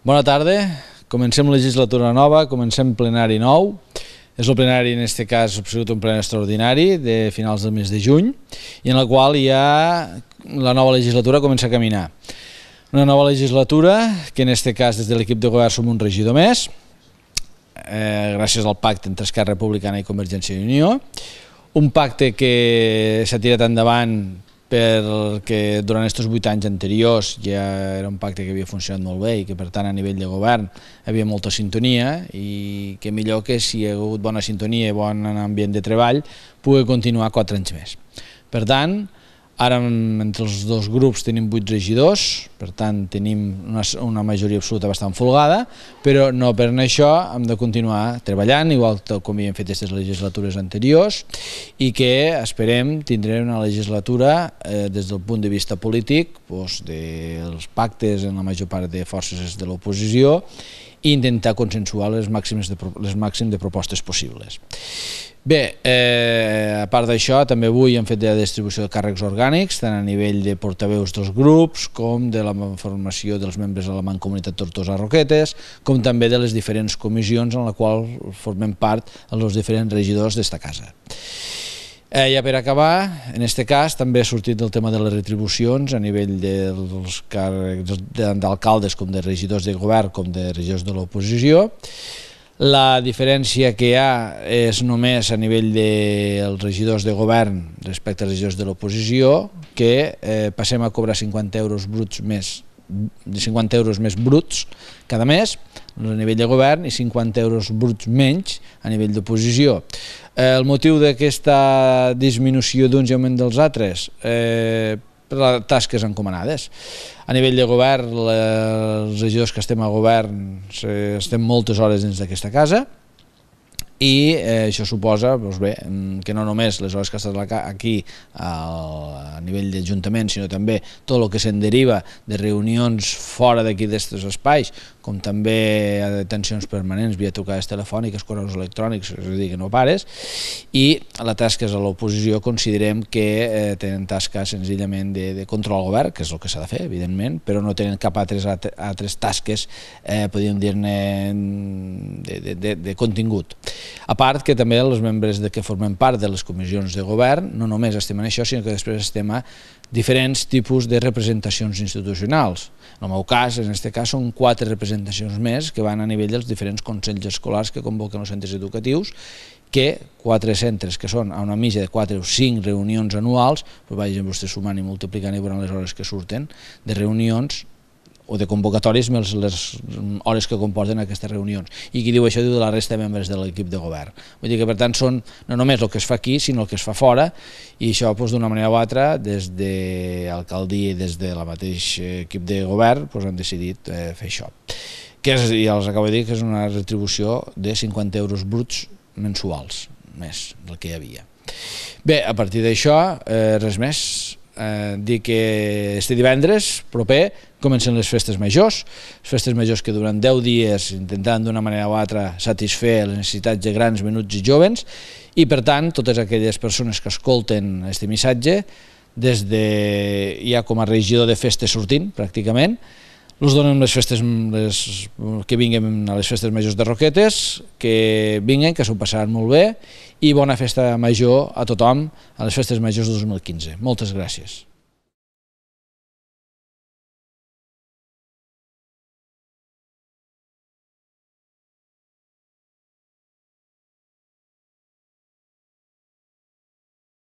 Bona tarda, comencem legislatura nova, comencem plenari nou. És el plenari, en aquest cas, absolut un plenari extraordinari de finals del mes de juny i en el qual ja la nova legislatura comença a caminar. Una nova legislatura que en aquest cas des de l'equip de govern som un regidor més, eh, gràcies al pacte entre Esquerra Republicana i Convergència i Unió, un pacte que s'ha tirat endavant perquè durant aquests vuit anys anteriors ja era un pacte que havia funcionat molt bé i que per tant a nivell de govern havia molta sintonia i que millor que si hi ha hagut bona sintonia i bon ambient de treball pugui continuar quatre anys més. Per tant, Ara entre els dos grups tenim vuit regidors, per tant tenim una, una majoria absoluta bastant folgada, però no per això hem de continuar treballant, igual com havíem fet aquestes legislatures anteriors, i que esperem tindrem una legislatura eh, des del punt de vista polític doncs, dels pactes en la major part de forces de l'oposició i intentar consensuar les màximes de, les màxim de propostes possibles. Bé, eh, a part d'això, també avui hem fet la distribució de càrrecs orgànics, tant a nivell de portaveus dels grups, com de la formació dels membres de la Mancomunitat Tortosa Roquetes, com també de les diferents comissions en la qual formem part els diferents regidors d'esta casa. Eh, ja per acabar, en aquest cas també ha sortit el tema de les retribucions a nivell dels càrrecs d'alcaldes com de regidors de govern com de regidors de l'oposició. La diferència que hi ha és només a nivell dels de regidors de govern respecte als regidors de l'oposició, que eh, passem a cobrar 50 euros bruts més de 50 euros més bruts cada mes a nivell de govern i 50 euros bruts menys a nivell d'oposició. Eh, el motiu d'aquesta disminució d'uns i augment dels altres? Eh, per tasques encomanades. A nivell de govern, els regidors que estem a govern eh, estem moltes hores dins d'aquesta casa, i eh, això suposa doncs bé, mm, que no només les hores que estàs aquí al, a nivell d'Ajuntament, sinó també tot el que se'n deriva de reunions fora d'aquí d'estos espais, com també detencions permanents via trucades telefòniques, correus electrònics, és a dir, que no pares, i la tasca és a l'oposició, considerem que eh, tenen tasca senzillament de, de control al govern, que és el que s'ha de fer, evidentment, però no tenen cap altres, altres tasques, eh, podríem dir-ne, mm, de, de, de, de contingut. A part que també els membres de que formem part de les comissions de govern no només estem en això, sinó que després estem a diferents tipus de representacions institucionals. En el meu cas, en aquest cas, són quatre representacions més que van a nivell dels diferents consells escolars que convoquen els centres educatius que quatre centres, que són a una mitja de quatre o cinc reunions anuals, doncs vagin vostès sumant i multiplicant i veuran les hores que surten de reunions o de convocatòries més les hores que comporten aquestes reunions. I qui diu això diu de la resta de membres de l'equip de govern. Vull dir que, per tant, són no només el que es fa aquí, sinó el que es fa fora, i això, doncs, d'una manera o altra, des de l'alcaldia i des de la mateix equip de govern, doncs, han decidit eh, fer això. Que és, ja els acabo de dir, que és una retribució de 50 euros bruts mensuals, més del que hi havia. Bé, a partir d'això, eh, res més, eh, dir que este divendres proper comencen les festes majors, les festes majors que durant 10 dies intentant d'una manera o altra satisfer les necessitats de grans, menuts i jovens, i per tant, totes aquelles persones que escolten aquest missatge, des de ja com a regidor de festes sortint, pràcticament, los donen les festes les, que vinguem a les festes majors de Roquetes, que vinguen, que s'ho passaran molt bé, i bona festa major a tothom a les festes majors de 2015. Moltes gràcies.